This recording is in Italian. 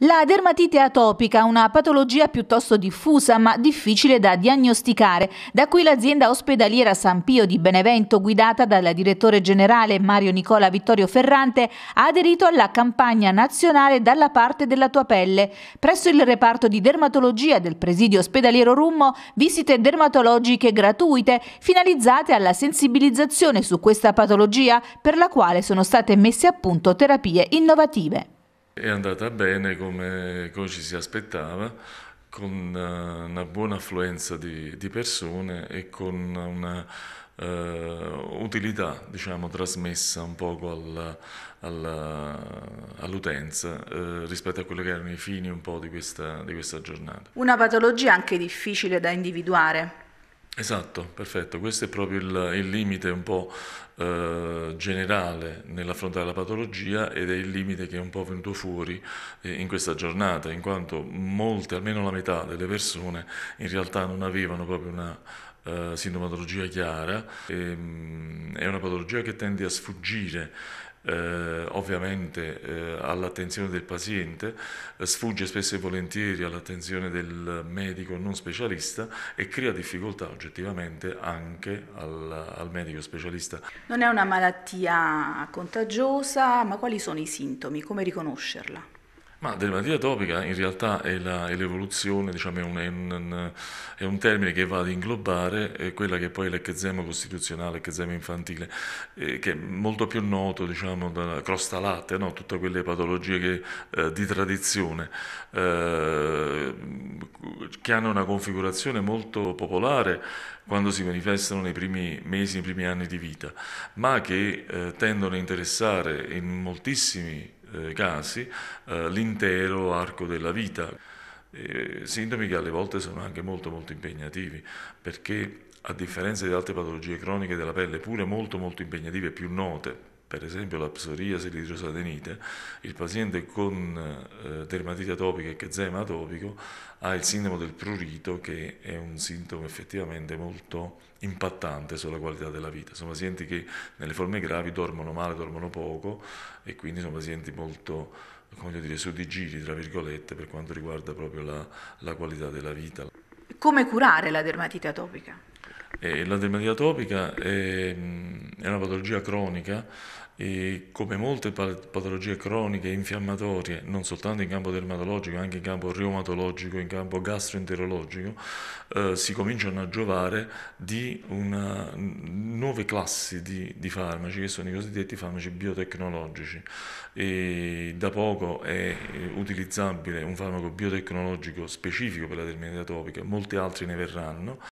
La dermatite atopica è una patologia piuttosto diffusa ma difficile da diagnosticare, da cui l'azienda ospedaliera San Pio di Benevento, guidata dal direttore generale Mario Nicola Vittorio Ferrante, ha aderito alla campagna nazionale Dalla parte della tua pelle. Presso il reparto di dermatologia del presidio ospedaliero Rummo, visite dermatologiche gratuite finalizzate alla sensibilizzazione su questa patologia per la quale sono state messe a punto terapie innovative. È andata bene come, come ci si aspettava, con eh, una buona affluenza di, di persone e con una uh, utilità diciamo, trasmessa un poco al, all'utenza eh, rispetto a quelli che erano i fini un po' di questa, di questa giornata. Una patologia anche difficile da individuare. Esatto, perfetto. Questo è proprio il, il limite un po' eh, generale nell'affrontare la patologia ed è il limite che è un po' venuto fuori eh, in questa giornata, in quanto molte, almeno la metà delle persone, in realtà non avevano proprio una eh, sintomatologia chiara. E, ehm, mh, è una patologia che tende a sfuggire eh, ovviamente eh, all'attenzione del paziente, eh, sfugge spesso e volentieri all'attenzione del medico non specialista e crea difficoltà oggettivamente anche al, al medico specialista. Non è una malattia contagiosa, ma quali sono i sintomi? Come riconoscerla? Ma dermatite atopica in realtà è, la, è l'evoluzione, diciamo, è, un, è, un, è, un, termine che va ad inglobare quella che poi è costituzionale, l'ecchezema infantile, eh, che è molto più noto diciamo, dalla crosta latte, no? tutte quelle patologie che, eh, di tradizione, eh, che hanno una configurazione molto popolare quando si manifestano nei primi mesi, nei primi anni di vita, ma che eh, tendono a interessare in moltissimi eh, casi eh, l'intero arco della vita. Eh, sintomi che alle volte sono anche molto molto impegnativi perché a differenza di altre patologie croniche della pelle pure molto molto impegnative più note per esempio la psoriasi l'idrosadenite, il paziente con eh, dermatite atopica e eczema atopico ha il sintomo del prurito che è un sintomo effettivamente molto impattante sulla qualità della vita. Sono pazienti che nelle forme gravi dormono male, dormono poco e quindi sono pazienti molto come dire, su di giri, tra virgolette, per quanto riguarda proprio la, la qualità della vita. Come curare la dermatite atopica? Eh, l'adematia atopica è, mm, è una patologia cronica e come molte patologie croniche e infiammatorie, non soltanto in campo dermatologico, anche in campo reumatologico, in campo gastroenterologico, eh, si cominciano a giovare di una, nuove classi di, di, farmaci, che sono i cosiddetti farmaci biotecnologici. E da poco è utilizzabile un farmaco biotecnologico specifico per la dermatite atopica, molti altri ne verranno.